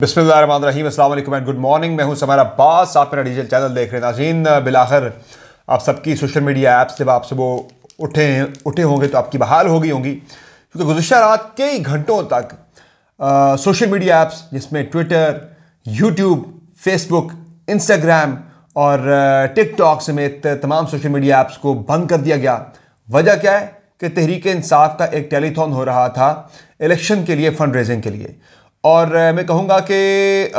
बिस्मिल्लाम and good morning मैं हूं summer Abbas आप मेरा डिजिटल चैनल देख रहे हैं नाजीन बिलाखर आप सबकी सोशल मीडिया ऐप्स से आप सुबह उठे उठे होंगे तो आपकी बहाल हो गई होंगी क्योंकि गुजशत रात कई घंटों तक आ, सोशल मीडिया ऐप्स जिसमें ट्विटर यूट्यूब फेसबुक इंस्टाग्राम और टिकटॉक समेत तमाम सोशल मीडिया ऐप्स को बंद कर दिया गया वजह क्या है कि तहरीक इंसाफ का एक टेलीथॉन हो रहा था इलेक्शन के लिए फ़ंड रेजिंग के लिए और मैं कहूँगा कि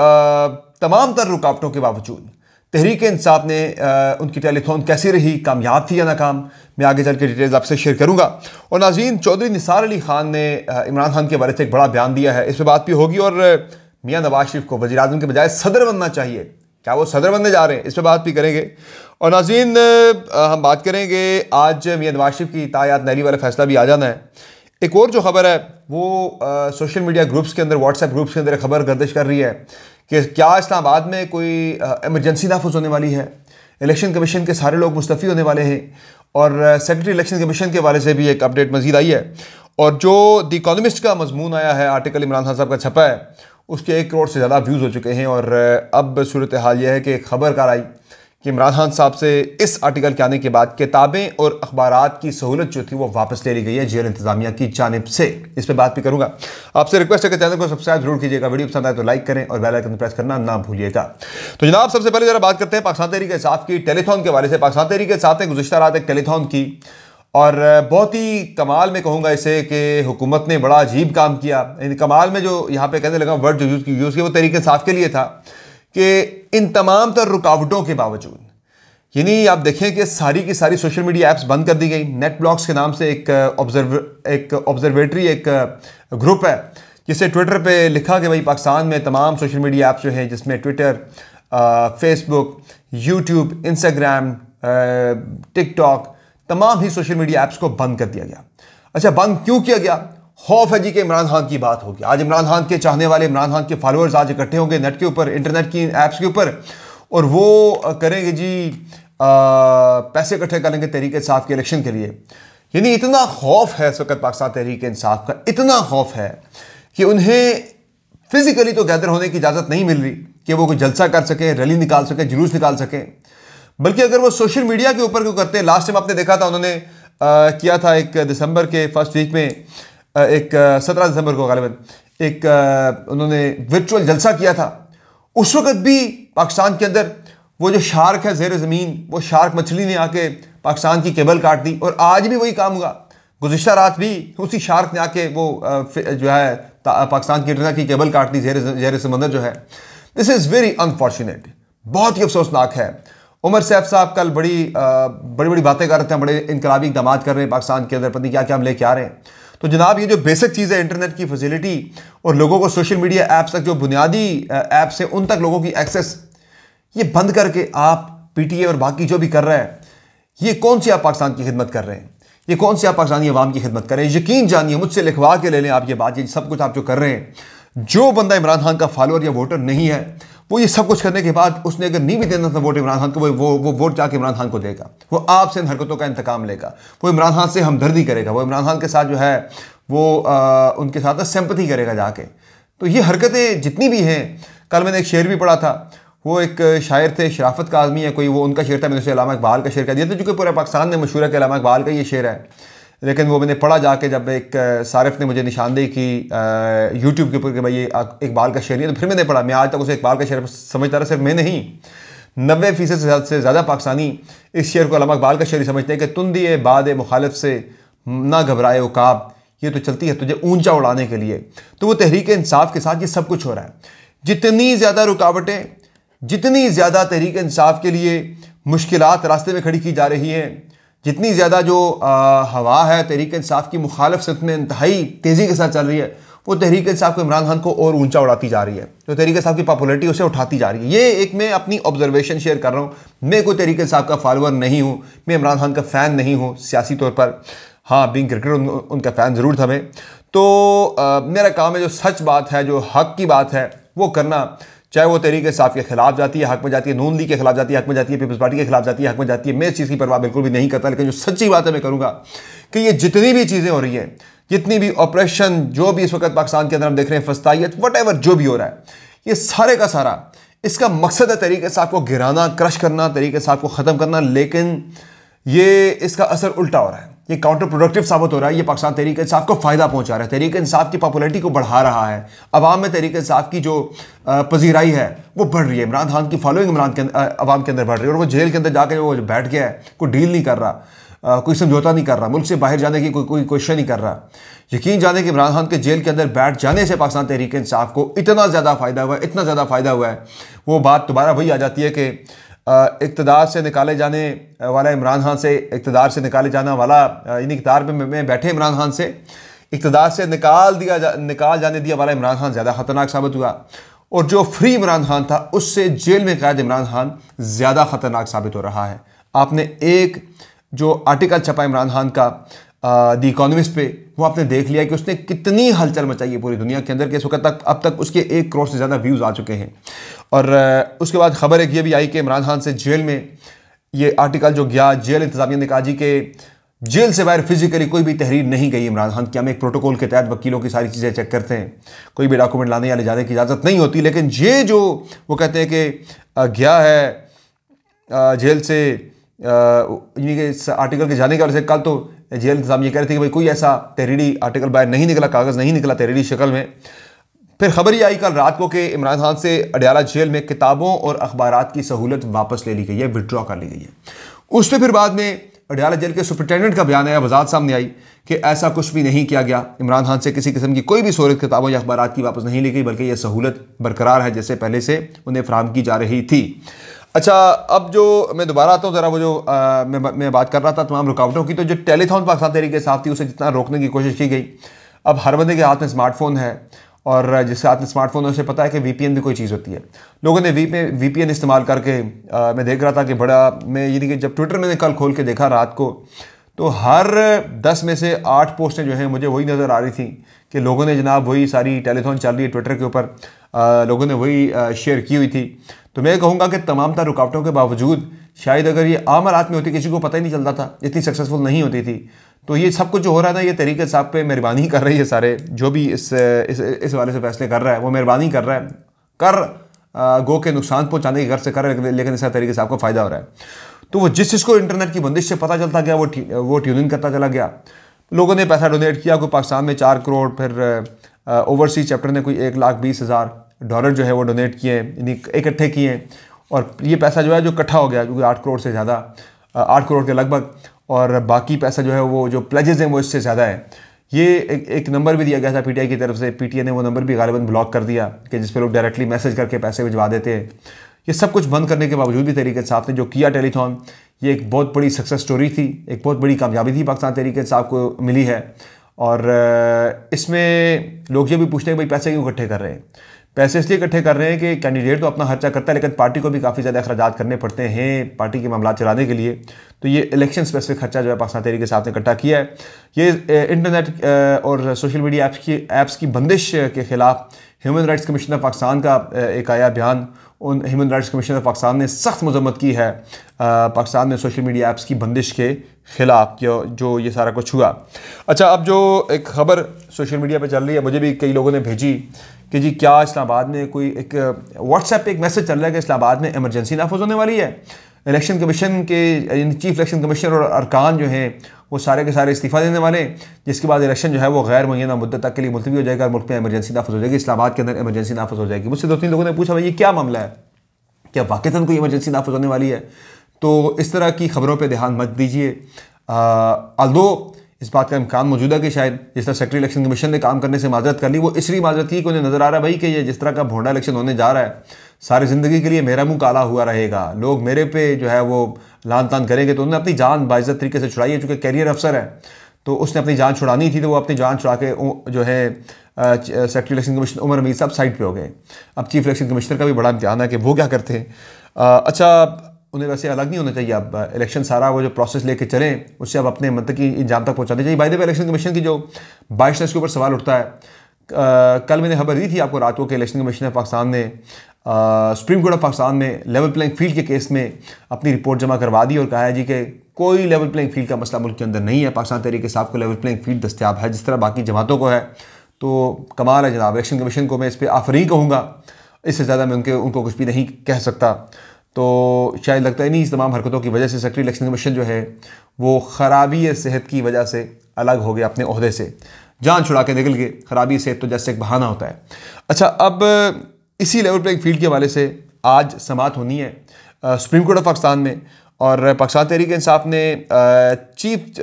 तमाम तर रुकावटों के बावजूद तहरीक इंसाफ ने आ, उनकी टेलीथॉन कैसी रही कामयाब थी या नाकाम मैं आगे चल के डिटेल्स आपसे शेयर करूंगा और नाजीन चौधरी निसार अली ख़ान ने इमरान खान के बारे से एक बड़ा बयान दिया है इस पर बात भी होगी और मियाँ नवाज शरीफ को वजी अजम के बजाय सदर बनना चाहिए क्या वो सदर बनने जा रहे हैं इस पर बात भी करेंगे और नाजीन हम बात करेंगे आज मियाँ नवाज शरीफ की तायात नहरी वाला फैसला भी आ जाना है एक और जो खबर है वो सोशल मीडिया ग्रुप्स के अंदर व्हाट्सएप ग्रुप्स के अंदर खबर गर्दिश कर रही है कि क्या इस्लामाबाद में कोई एमरजेंसी नाफज होने वाली है इलेक्शन कमीशन के सारे लोग मुस्तफ़ी होने वाले हैं और सेक्रेटरी इलेक्शन कमीशन के वाले से भी एक अपडेट मजीद आई है और जो द इकोनॉमिस्ट का मजमून आया है आर्टिकल इमरान खान साहब का छपा है उसके एक करोड़ से ज़्यादा व्यूज़ हो चुके हैं और अब सूरत हाल यह है कि खबर कार आई कि इमरान खान साहब से इस आर्टिकल के आने के बाद किताबें और अखबार की सहूलत जो थी वो वापस ले ली गई है जेल इंतजामिया की जानब से इस पर बात भी करूँगा आपसे रिक्वेस्ट है कि चैनल को सब्सक्राइब जरूर कीजिएगा वीडियो पसंद आए तो लाइक करें और बेल आइकन प्रेस करना ना भूलिएगा तो जनाब सबसे पहले जरा बात करते हैं पाकिस्तान तहरीक साफ की टेलीथॉन के बारे से पाकिस्तान तहरीक साफ ने गुजशत रात एक टेलीथॉन की और बहुत ही कमाल में कहूँगा इसे कि हुकूमत ने बड़ा अजीब काम किया कमाल में जो यहाँ पे कहने लगा वर्ड जो यूज़ किया वो तहरीक साफ के लिए था कि इन तमाम तर रुकावटों के बावजूद यानी आप देखें कि सारी की सारी सोशल मीडिया ऐप्स बंद कर दी गई नेट ब्लॉग्स के नाम से एक ऑब्जर्व uh, एक ऑब्जर्वेटरी uh, एक ग्रुप uh, है जिसे ट्विटर पे लिखा कि भाई पाकिस्तान में तमाम सोशल मीडिया ऐप्स जो हैं जिसमें Twitter Facebook YouTube Instagram TikTok तमाम ही सोशल मीडिया ऐप्स को बंद कर दिया गया अच्छा बंद क्यों किया गया खौफ है जी के इमरान खान की बात होगी आज इमरान खान के चाहने वाले इमरान खान के फॉलोअर्स आज इकट्ठे होंगे नेट के ऊपर इंटरनेट की ऐप्स के ऊपर और वो करेंगे जी आ, पैसे इकट्ठे करेंगे तहरीक इंसाफ के इलेक्शन के लिए यानी इतना खौफ है इस वक्त पाकिस्तान तहरीक इंसाफ का इतना खौफ है कि उन्हें फिज़िकली तो गैदर होने की इजाज़त नहीं मिल रही कि वो कोई जलसा कर सकें रैली निकाल सकें जुलूस निकाल सकें बल्कि अगर वो सोशल मीडिया के ऊपर क्यों करते हैं लास्ट टाइम आपने देखा था उन्होंने आ, किया था एक दिसंबर के फर्स्ट वीक में एक सत्रह दिसंबर को गालिबा एक उन्होंने वर्चुअल जलसा किया था उस वक्त भी पाकिस्तान के अंदर वो जो शार्क है जेर ज़मीन वो शार्क मछली ने आके पाकिस्तान की केबल काट दी और आज भी वही काम हुआ गुजशत रात भी उसी शार्क ने आके वो जो है पाकिस्तान की इंटरनेट की केबल काट दी जेर जेर समंदर जो है दिस इज़ वेरी अनफॉर्चुनेट बहुत ही अफसोसनाक है उमर सैफ साहब कल बड़ी बड़ी बड़ी बातें कर रहे थे बड़े इनकलाबी इकदाम कर रहे हैं पाकिस्तान के अंदर पता क्या क्या हम लेके आ रहे हैं तो जनाब ये जो बेसिक चीज़ है इंटरनेट की फैसिलिटी और लोगों को सोशल मीडिया ऐप्स तक जो बुनियादी ऐप्स हैं उन तक लोगों की एक्सेस ये बंद करके आप पी और बाकी जो भी कर रहा है ये कौन सी आप पाकिस्तान की खिदमत कर रहे हैं ये कौन सी आप पाकिस्तानी अवाम की खिदमत कर रहे हैं यकीन जानिए मुझसे लिखवा के ले लें आप ये बात ये सब कुछ आप जो कर रहे हैं जो बंदा इमरान खान का फॉलोअर या वोटर नहीं है वो ये सब कुछ करने के बाद उसने अगर नहीं भी देना था वोट इमरान खान को तो वो वो वोट जाके इमरान खान को देगा वो आपसे इन हरकतों का इंतकाम लेगा वो इमरान खान से हमदर्दी करेगा वो इमरान खान के साथ जो है वो आ, उनके साथ सिंपथी करेगा जाके तो ये हरकतें जितनी भी हैं कल मैंने एक शेर भी पढ़ा था वो एक शायर थे शराफत का आदमी है कोई वो उनका शेर था मैंने उसे अलामा इकबाल का शेर कह दिया था तो जो कि पूरे पाकिस्तान ने मशहूर है कि अलामा इकबाल का ये शेर है लेकिन वो मैंने पढ़ा जाके जब एक सारफ ने मुझे निशानदेही की यूट्यूब के ऊपर कि भाई ये इकबाल का शेर है तो फिर मैंने पढ़ा मैं आज तक उसे इकबाल का शेर समझता रहा सिर्फ मैं नहीं नबे फ़ीसद से ज़्यादा पाकिस्तानी इस शेर को अलामा इकबाल का शेर समझते हैं कि तुम दिए बाद मुखालफ से ना घबराए उकाब ये तो चलती है तुझे ऊंचा उड़ाने के लिए तो वो तहरीक इंसाफ के साथ ये सब कुछ हो रहा है जितनी ज़्यादा रुकावटें जितनी ज़्यादा तहरीक इंसाफ के लिए मुश्किल रास्ते में खड़ी की जा रही हैं जितनी ज़्यादा जो आ, हवा है तहरीक इंसाफ की मुखालफ सत में इंतहाई तेज़ी के साथ चल रही है वो तहरीक इंसाफ को इमरान खान को और ऊंचा उड़ाती जा रही है जो तहरीक साहब की पॉपुलरिटी उसे उठाती जा रही है ये एक मैं अपनी ऑब्जर्वेशन शेयर कर रहा हूँ मैं कोई तहरीक साहब का फॉलोअर नहीं हूँ मैं इमरान खान का फ़ैन नहीं हूँ सियासी तौर पर हाँ बिंग क्रिकेटर उन, उनका फ़ैन ज़रूर था मैं तो आ, मेरा काम है जो सच बात है जो हक की बात है वो करना चाहे वो तरीके साफ के खिलाफ जाती है हक में जाती है नून लीग के खिलाफ जाती है हक में जाती है पीपल्स पार्टी के खिलाफ जाती है हक में जाती है मैं इस चीज़ की परवाह बिल्कुल भी नहीं करता लेकिन जो सच्ची बात है मैं करूँगा कि ये जितनी भी चीज़ें हो रही हैं जितनी भी ऑपरेशन जो भी इस वक्त पाकिस्तान के अंदर हम देख रहे हैं फस्ताइत वट जो भी हो रहा है ये सारे का सारा इसका मकसद है तरीके साहब को गिराना क्रश करना तरीके साहब को ख़त्म करना लेकिन ये इसका असर उल्टा हो रहा है ये काउंटर प्रोडक्टिव साबित हो रहा है ये पाकिस्तान तहरीक इंसाफ को फ़ायदा पहुंचा रहा है तहरीक इंसाफ की पॉपुलरिटी को बढ़ा रहा है अवाम में तहरीक इंसाफ की जो पजीराई है वो बढ़ रही है इमरान खान की फॉलोइंग इमरान के अवाम के अंदर बढ़ रही है और वो जेल के अंदर जाकर वो बैठ गया है कोई डील नहीं कर रहा कोई समझौता नहीं कर रहा मुल्क से बाहर जाने की कोई कोई कोशिश नहीं कर रहा यकीन जाने कि इमरान खान के जेल के अंदर बैठ जाने से पाकिस्तान तहरीक इंसाफ को इतना ज़्यादा फ़ायदा हुआ है इतना ज़्यादा फ़ायदा हुआ है वो बात दोबारा वही आ जाती है कि इकतदार से निकाले जाने वाला इमरान खान से इकतदार से निकाले जाना वाला इन इकतदार में बैठे इमरान खान से इकतदार से निकाल दिया जा निकाल जाने दिया वाला इमरान खान ज़्यादा ख़तरनाक साबित हुआ और जो फ्री इमरान खान था उससे जेल में कैद इमरान खान ज़्यादा ख़तरनाक साबित हो रहा है आपने एक जो आर्टिकल छपा इमरान खान का दी इकोनॉमिस्ट पे वो आपने देख लिया कि उसने कितनी हलचल मचाई है पूरी दुनिया के अंदर के इस वक्त तक अब तक उसके एक करोड़ से ज़्यादा व्यूज़ आ चुके हैं और उसके बाद खबर एक ये भी आई कि इमरान खान से जेल में ये आर्टिकल जो गया जेल इंतजामिया ने कहा जी कि जेल से बाहर फिजिकली कोई भी तहरीर नहीं गई इमरान खान की हम एक प्रोटोकॉल के तहत वकीलों की सारी चीज़ें चेक करते हैं कोई भी डॉक्यूमेंट लाने या ले जाने की इजाज़त नहीं होती लेकिन ये जो वो कहते हैं कि गया है जेल से यानी कि आर्टिकल के जाने के वजह से कल तो जेल इंतजाम ये कह रहे थे कि भाई कोई ऐसा तहरीरी आर्टिकल बाहर नहीं निकला कागज़ नहीं निकला तहरीरी शक्ल में फिर खबर ही आई कल रात को कि इमरान खान से अडयाला जेल में किताबों और अखबार की सहूलत वापस ले ली गई है विड्रॉ कर ली गई है उस पर फिर बाद में अडयाला जेल के सुप्रिटेंडेंट का बयान आया वजात सामने आई कि ऐसा कुछ भी नहीं किया गया इमरान खान से किसी किस्म की कोई भी सहूलत किताबों या अखबार की वापस नहीं ली गई बल्कि यह सहूलत बरकरार है जैसे पहले से उन्हें फ्राहम की जा रही थी अच्छा अब जो मैं दोबारा आता हूँ ज़रा वो जो आ, मैं मैं बात कर रहा था तमाम रुकावटों की तो जो टेलीथॉन पाकिस्तान तरीके से साफ थी उसे जितना रोकने की कोशिश की गई अब हर बंदे के हाथ में स्मार्टफोन है और जिसके हाथ में स्मार्टफोन है उसे पता है कि वी भी कोई चीज़ होती है लोगों ने वी वी पी एन इस्तेमाल करके आ, मैं देख रहा था कि बड़ा मैं यानी कि जब ट्विटर मैंने कल खोल के देखा रात को तो हर दस में से आठ पोस्टें जो हैं मुझे वही नज़र आ रही थी कि लोगों ने जनाब वही सारी टेलीथॉन चल रही है ट्विटर के ऊपर लोगों ने वही शेयर की हुई थी तो मैं कहूँगा कि तमाम तर रुकावटों के बावजूद शायद अगर ये आम हालात में होती किसी को पता ही नहीं चलता था इतनी सक्सेसफुल नहीं होती थी तो ये सब कुछ जो हो रहा था ये तरीके साहब पे मेहरबानी कर रही है सारे जो भी इस इस इस वाले से फैसले कर रहा है वो मेहरबानी कर रहा है कर गो के नुकसान पहुंचाने की गर्ज से कर रहे लेकिन इस तरीके से आपको फ़ायदा हो रहा है तो वो जिस चीज़ को इंटरनेट की बंदिश से पता चलता गया वो वो ट्यूनिंग करता चला गया लोगों ने पैसा डोनेट किया कोई पाकिस्तान में चार करोड़ फिर ओवरसीज चैप्टर ने कोई एक लाख बीस हज़ार डॉलर जो है वो डोनेट किए यानी इकट्ठे किए हैं और ये पैसा जो है जो इकट्ठा हो गया क्योंकि आठ करोड़ से ज़्यादा आठ करोड़ के लगभग और बाकी पैसा जो है वो जो प्लेजेज हैं वो इससे ज़्यादा है ये एक, एक नंबर भी दिया गया था पीटीआई की तरफ से पीटीआई ने वो नंबर भी गालिबा ब्लॉक कर दिया कि जिस पर लोग डायरेक्टली मैसेज करके पैसे भिजवा देते हैं ये सब कुछ बंद करने के बावजूद भी तरीके साहब ने जो किया टेलीथॉन ये एक बहुत बड़ी सक्सेस स्टोरी थी एक बहुत बड़ी कामयाबी थी पाकिस्तान तरीके साहब को मिली है और इसमें लोग ये भी पूछते हैं भाई पैसे क्यों इकट्ठे कर रहे हैं पैसे इसलिए इकट्ठे कर रहे हैं कि कैंडिडेट तो अपना खर्चा करता है लेकिन पार्टी को भी काफ़ी ज़्यादा अखराज करने पड़ते हैं पार्टी के मामला चलाने के लिए तो ये इलेक्शन स्पेसिफिक खर्चा जो है पाकिस्तान तरीके साहब ने इकट्ठा किया है ये इंटरनेट और सोशल मीडिया ऐप्स की ऐप्स की बंदिश के खिलाफ human rights commission of Pakistan का एक आया बयान उन human rights commission of Pakistan ने सख्त मजम्मत की है पाकिस्तान में सोशल मीडिया ऐप्स की बंदिश के ख़िलाफ़ जो जो ये सारा कुछ हुआ अच्छा अब जो एक ख़बर सोशल मीडिया पे चल रही है मुझे भी कई लोगों ने भेजी कि जी क्या इस्लामाबाद में कोई एक व्हाट्सएप पे एक मैसेज चल रहा है कि इस्लामाबाद में एमरजेंसी नाफज होने वाली है इलेक्शन कमीशन के चीफ इलेक्शन कमीशनर और अरकान जो हैं वो सारे के सारे इस्तीफ़ा देने वाले हैं जिसके बाद इलेक्शन जो है वो गैर मुहैया मुद्दत तक के लिए मुलतवी हो जाएगा और मुल्क में एमरजेंसी नाफज हो जाएगी इस्लाबाद के अंदर एमरजेंसी नाफज हो जाएगी मुझसे दो तीन लोगों ने पूछा भाई ये क्या मामला है क्या वाकता कोई एमरजेंसी नाफज होने वाली है तो इस तरह की खबरों पर ध्यान मत दीजिए अल्दो इस बात का इम्कान मौजूदा कि शायद जिस तरह सेक्रेटरी इलेक्शन कमीशन ने काम करने से माजरत कर ली वो इसलिए माजरत की कि उन्हें नज़र आ रहा है भाई कि ये जिस तरह का भोंडा इलेक्शन होने जा रहा है सारी ज़िंदगी के लिए मेरा मुंह काला हुआ रहेगा लोग मेरे पे जो है वो लान तान करेंगे तो उन्होंने अपनी जान बाइज़त तरीके से छुड़ाई है चूँकि कैरियर अफसर है तो उसने अपनी जान छुड़ानी थी तो वो अपनी जान छुड़ा के जो है सेक्रेटरी इलेक्शन कमिश्नर उमर अमीर साहब साइड पर हो गए अब चीफ इलेक्शन कमिश्नर का भी बड़ा इम्तहान है कि वो क्या करते हैं अच्छा उन्हें वैसे अलग नहीं होना चाहिए अब इलेक्शन सारा वो जो प्रोसेस लेके चलें उससे अब अपने मतलब की इंजाम तक पहुँचानी चाहिए बाई द इलेक्शन कमीशन की जो बाइशनेस के ऊपर सवाल उठता है आ, कल मैंने खबर दी थी आपको रात को कि इलेक्शन कमीशन ऑफ पाकिस्तान ने सुप्रीम कोर्ट ऑफ पाकिस्तान ने लेवल प्लेइंग फील्ड के केस में अपनी रिपोर्ट जमा करवा दी और कहा है जी कि कोई लेवल प्लेइंग फील्ड का मसला मुल्क के अंदर नहीं है पाकिस्तान तरीके साहब को लेवल प्लेइंग फील्ड दस्तियाब है जिस तरह बाकी जमातों को है तो कमाल है जनाब इलेक्शन कमीशन को मैं इस पर आफरी कहूँगा इससे ज़्यादा मैं उनके उनको कुछ भी नहीं कह सकता तो शायद लगता है नहीं इस तमाम हरकतों की वजह से सेक्रेटरी इलेक्शन कमीशन जो है वो खराबी सेहत की वजह से अलग हो गया अपने अहदे से जान छुड़ा के निकल गए खराबी सेहत तो जैसे एक बहाना होता है अच्छा अब इसी लेवल एक फील्ड के हवाले से आज समात होनी है सुप्रीम कोर्ट ऑफ पाकिस्तान में और पाकिस्तान तहरीक इंसाफ ने चीफ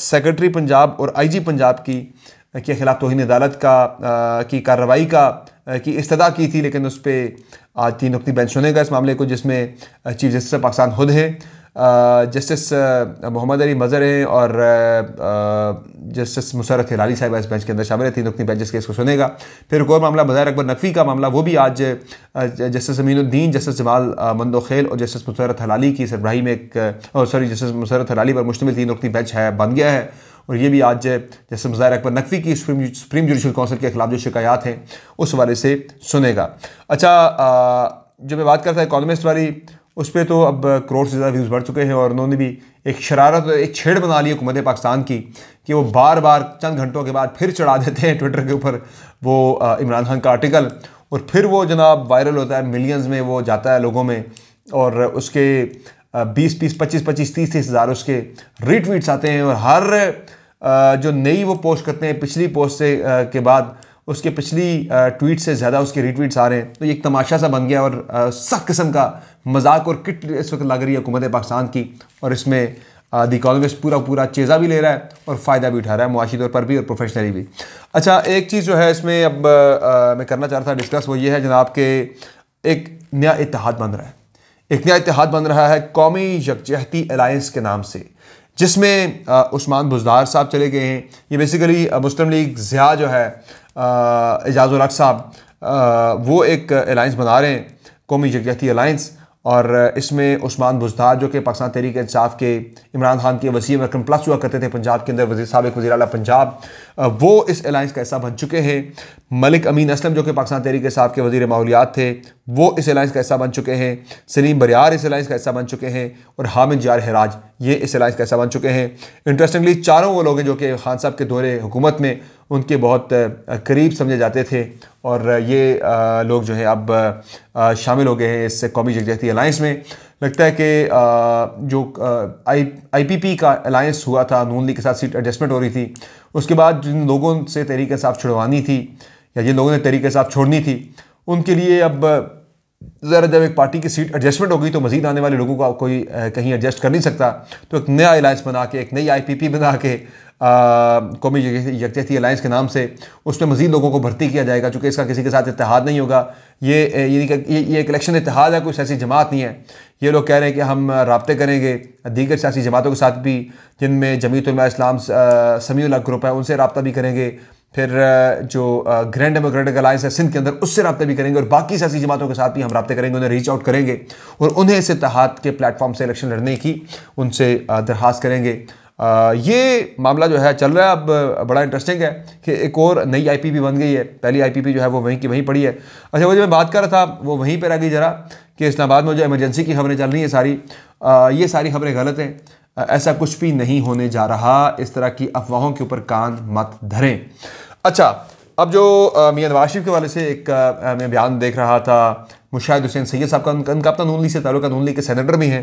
सेक्रेटरी पंजाब और आईजी पंजाब की के ख़िलाफ़ तोहन अदालत का की कार्रवाई का की इस्तः की थी लेकिन उस पर आज तीन अपनी बेंच सुनेगा इस मामले को जिसमें चीफ जस्टिस पाकिस्तान खुद हैं जस्टिस मोहम्मद अली मज़र हैं और जस्टिस मुसरत हिलाली साहब इस बेंच के अंदर शामिल है तीन रुकनी बेंच इस केस को सुनेगा फिर एक और मामला बज़ैर अकबर नकवी का मामला वो भी आज जस्टिस अमीनुद्दीन जस्टिस जमाल मंदोखेल और जस्टिस मुसरत हलाली की सरब्राही में एक और सॉरी जस्टिस मुसरत हलाली पर मुश्तमिल तीन रुकनी बेंच है बन गया है और ये भी आज जैसे मज़ाहिर अकबर नकवी की सुप्रीम जुडिशल कौंसिल के खिलाफ जो शिकायत हैं उस हवाले से सुनेगा अच्छा आ, जो मैं बात करता था इकानमिस्ट वाली उस पर तो अब करोड़ से ज़्यादा व्यूज़ बढ़ चुके हैं और उन्होंने भी एक शरारत एक छेड़ बना ली हुकूमत पाकिस्तान की कि वो बार बार चंद घंटों के बाद फिर चढ़ा देते हैं ट्विटर के ऊपर वो इमरान खान का आर्टिकल और फिर वो जनाब वायरल होता है मिलियंस में वो जाता है लोगों में और उसके बीस बीस पच्चीस पच्चीस तीस तीस हज़ार उसके रीट्वीट्स आते हैं और हर जो नई वो पोस्ट करते हैं पिछली पोस्ट से के बाद उसके पिछली ट्वीट से ज़्यादा उसके रीट्वीट्स आ रहे हैं तो ये एक तमाशा सा बन गया और सख्त किस्म का मजाक और किट इस वक्त लग रही है हुकूमत पाकिस्तान की और इसमें द कांग्रेस पूरा पूरा चेज़ा भी ले रहा है और फ़ायदा भी उठा रहा है मुआशी तौर पर भी और प्रोफेशनली भी अच्छा एक चीज़ जो है इसमें अब आ, मैं करना चाह रहा था डिस्कस वो ये है जनाब के एक नया इतिहाद बन रहा है एक नया इतिहाद बन रहा है कौमी यकजहती अलायंस के नाम से जिसमें उस्मान बुजदार साहब चले गए हैं ये बेसिकली मुस्लिम लीग ज़िया जो है एजाज़ उलक साहब वो एक अलाइंस बना रहे हैं कौमी यकजहती अलाइंस और इसमें उस्मान बुजदार जो कि पाकिस्तान तहरीक इंसाफ के इमरान खान के वसीम रकम प्लस हुआ करते थे पंजाब के अंदर वजी सबक वजी अल पंजाब वो इस अलाइंस का हिस्सा बन चुके हैं मलिक अमीन असलम जो कि पाकिस्तान तहरीक इंसाफ के वजी माहौलियात थे वो इस अलाइंस का हिस्सा बन चुके हैं सलीम बरियार इस अलाइंस का हिस्सा बन चुके हैं और हामिद जार हराज ये इस अलाइंस का हिस्सा बन चुके हैं इंटरेस्टिंगली चारों वो लोग हैं जो कि खान साहब के दौरे हुकूमत में उनके बहुत करीब समझे जाते थे और ये लोग जो है अब शामिल हो गए हैं इस कौमी जगजहती अलायंस में लगता है कि जो आई आईपीपी का अलायंस हुआ था नून लीग के साथ सीट एडजस्टमेंट हो रही थी उसके बाद जिन लोगों से तहरीक साफ छुड़वानी थी या जिन लोगों ने तहरीक साफ छोड़नी थी उनके लिए अब ज़रा जब एक पार्टी की सीट एडजस्टमेंट हो गई तो मजीद आने वाले लोगों का कोई कहीं एडजस्ट कर नहीं सकता तो एक नया अलायंस बना के एक नई आईपीपी बना के कौमी यकजहती अलाइंस के नाम से उसमें मज़ीद लोगों को भर्ती किया जाएगा चूँकि इसका किसी के साथ इतिहाद नहीं होगा ये ये ये एक इलेक्शन इतिहाद है कोई सियासी जमात नहीं है ये लोग कह रहे हैं कि हम रबते करेंगे दीगर सियासी जमातों के साथ भी जिनमें जमीतुल्ला इस्लाम समीउल्ला ग्रुप है उनसे रबता भी करेंगे फिर जो ग्रैंड डेमोक्रेटिक अलायंस है सिंध के अंदर उससे रबते भी करेंगे और बाकी सियासी जमातों के साथ भी हम रबते करेंगे उन्हें रीच आउट करेंगे और उन्हें इस इतिहाद के प्लेटफॉर्म से इलेक्शन लड़ने की उनसे दरख्वास्त करेंगे ये मामला जो है चल रहा है अब बड़ा इंटरेस्टिंग है कि एक और नई आईपीपी बन गई है पहली आईपीपी जो है वो वहीं की वहीं पड़ी है अच्छा वो जो मैं बात कर रहा था वो वहीं पर रह गई जरा कि इस्लामाबाद में जो इमरजेंसी की खबरें चल रही हैं सारी ये सारी खबरें गलत हैं ऐसा कुछ भी नहीं होने जा रहा इस तरह की अफवाहों के ऊपर कान मत धरें अच्छा अब जो मियाँ नवाज शरीफ के वाले से एक मैं बयान देख रहा था मुशाहिद हुसैन सैयद साहब का उनका अपना नून लीग से ताल्लुका नून लीग के सेनेटर भी हैं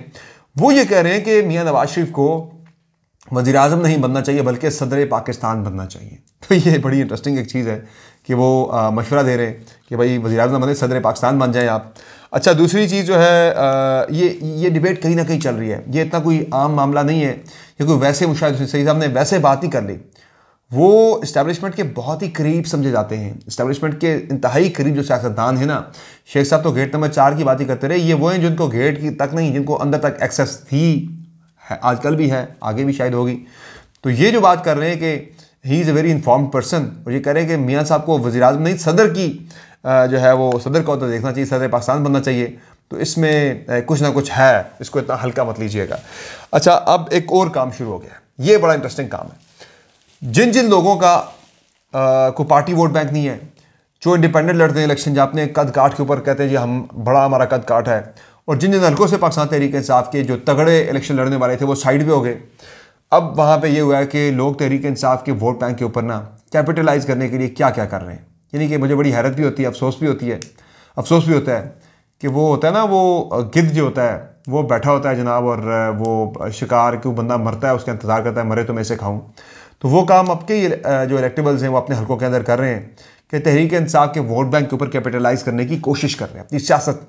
वो ये कह रहे हैं कि मियाँ नवाज शरीफ को वज़ी अजम नहीं बनना चाहिए बल्कि सदर पाकिस्तान बनना चाहिए तो ये बड़ी इंटरेस्टिंग एक चीज़ है कि वो मशवरा दे रहे हैं कि भाई वजी अजम बने सदर पाकिस्तान बन जाएँ आप अच्छा दूसरी चीज़ जो है आ, ये ये डिबेट कहीं ना कहीं चल रही है ये इतना कोई आम मामला नहीं है क्योंकि कोई वैसे मुशाह सही साहब ने वैसे बात ही कर ली वो इस्टेबलिशमेंट के बहुत ही करीब समझे जाते हैं इस्टेबलिशमेंट के इंतहाई करीब जो सियासतदान है ना शेख साहब तो गेट नंबर चार की बात ही करते रहे ये वो हैं जिनको गेट की तक नहीं जिनको अंदर तक एक्सेस थी है आजकल भी है आगे भी शायद होगी तो ये जो बात कर रहे हैं कि he is a very inform person और ये कह रहे हैं कि मियाँ साहब को वजी अजम नहीं सदर की जो है वो सदर का तो देखना चाहिए सदर पाकिस्तान बनना चाहिए तो इसमें कुछ ना कुछ है इसको इतना हल्का मत लीजिएगा अच्छा अब एक और काम शुरू हो गया है ये बड़ा इंटरेस्टिंग काम है जिन जिन लोगों का आ, को पार्टी वोट बैंक नहीं है जो इंडिपेंडेंट लड़ते हैं इलेक्शन जो अपने कद काट के ऊपर कहते हैं जी हम बड़ा हमारा कद काट है और जिन जिन हल्कों से पाकिस्तान तहरीक इंसाफ के जो तगड़े इलेक्शन लड़ने वाले थे वो साइड पे हो गए अब वहाँ पे ये हुआ है कि लोग तहरीक इंसाफ के वोट बैंक के ऊपर ना कैपिटलाइज करने के लिए क्या क्या कर रहे हैं यानी कि मुझे बड़ी हैरत भी होती है अफसोस भी होती है अफसोस भी होता है कि वो होता है ना वो गिद्ध जो होता है वो बैठा होता है जनाब और वो शिकार क्यों बंदा मरता है उसका इंतज़ार करता है मरे तो मैं इसे खाऊं तो वो काम अब के जो इलेक्टेबल्स हैं वो अपने हलकों के अंदर कर रहे हैं कि तहरीक इंसाफ के वोट बैंक के ऊपर कैपिटलाइज करने की कोशिश कर रहे हैं अपनी सियासत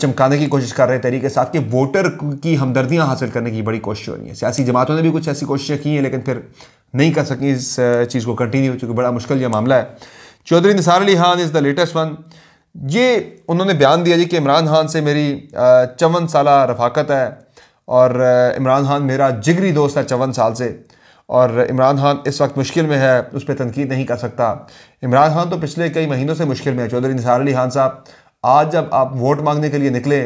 चमकाने की कोशिश कर रहे हैं तहरीक इंसाफ के वोटर की हमदर्दियाँ हासिल करने की बड़ी कोशिश हो रही है सियासी जमातों ने भी कुछ ऐसी कोशिशें की हैं लेकिन फिर नहीं कर सकें इस चीज़ को कंटिन्यू चूँकि बड़ा मुश्किल यह मामला है Chaudhry Nisar Ali Khan is the latest one ये उन्होंने बयान दिया जी कि इमरान खान से मेरी चौवन साल रफाकत है और इमरान खान मेरा जिगरी दोस्त है चौवन साल से और इमरान खान इस वक्त मुश्किल में है उस पर तनकीद नहीं कर सकता इमरान खान तो पिछले कई महीनों से मुश्किल में है चौधरी निसार अली खान साहब आज जब आप वोट मांगने के लिए निकले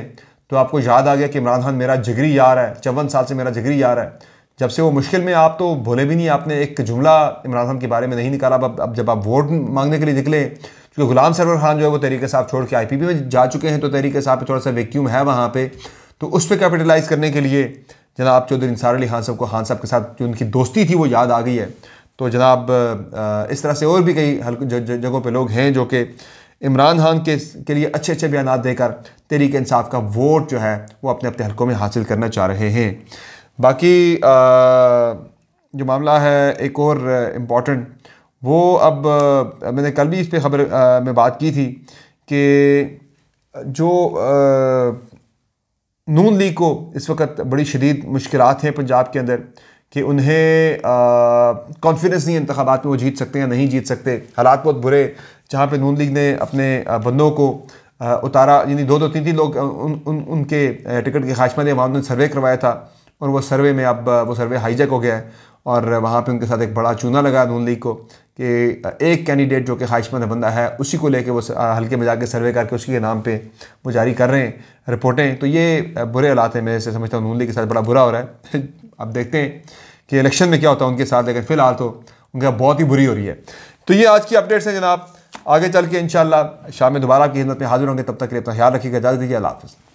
तो आपको याद आ गया कि इमरान खान मेरा जिगरी यार है चौवन साल से मेरा जिगरी यार है जब से वो मुश्किल में आप तो भोले भी नहीं आपने एक जुमला इमरान खान के बारे में नहीं निकाला अब अब जब आप वोट मांगने के लिए निकले क्योंकि गुलाम सरवर खान जो है वो तरीके साहब छोड़ के आई पी पी में जा चुके हैं तो तरीके साहब थोड़ा सा वैक्यूम है वहाँ पर तो उस पर कैपिटलाइज़ करने के लिए जनाब चौधरी इंसार अली खान साहब को खान साहब के साथ जो उनकी दोस्ती थी वो याद आ गई है तो जनाब इस तरह से और भी कई जगहों पर लोग हैं जो कि इमरान खान के के लिए अच्छे अच्छे बयान देकर तहरीक इंसाफ का वोट जो है वो अपने अपने हलकों में हासिल करना चाह रहे हैं बाकी आ, जो मामला है एक और इम्पॉर्टेंट वो अब आ, मैंने कल भी इस पर खबर में बात की थी कि जो आ, नून लीग को इस वक्त बड़ी शदीद मुश्किल हैं पंजाब के अंदर कि उन्हें कॉन्फिडेंस नहीं इंतबात में वो जीत सकते या नहीं जीत सकते हालात बहुत बुरे जहाँ पर नून लीग ने अपने बंदों को आ, उतारा यानी दो दो तीन तीन लोग उन, उन उनके टिकट के खाशमा ने वहाँ उन्होंने सर्वे करवाया था और वो सर्वे में अब वो सर्वे हाईजैक हो गया है और वहाँ पे उनके साथ एक बड़ा चूना लगा नून लीग को कि एक कैंडिडेट जो कि ख्वाहिशमंद बंदा है उसी को लेके वो हल्के में जाके सर्वे करके उसी के नाम पे वो जारी कर रहे हैं रिपोर्टें तो ये बुरे हालात हैं मैं इसे समझता हूँ नून लीग के साथ बड़ा बुरा हो रहा है अब देखते हैं कि इलेक्शन में क्या होता है उनके साथ लेकिन फ़िलहाल तो उनके बहुत ही बुरी हो रही है तो ये आज की अपडेट्स हैं जनाब आगे चल के इन शाम में दोबारा आपकी हिम्मत में हाजिर होंगे तब तक के लिए अपना ख्याल रखिएगा इजाज़त दीजिए अल्लाह हाफ़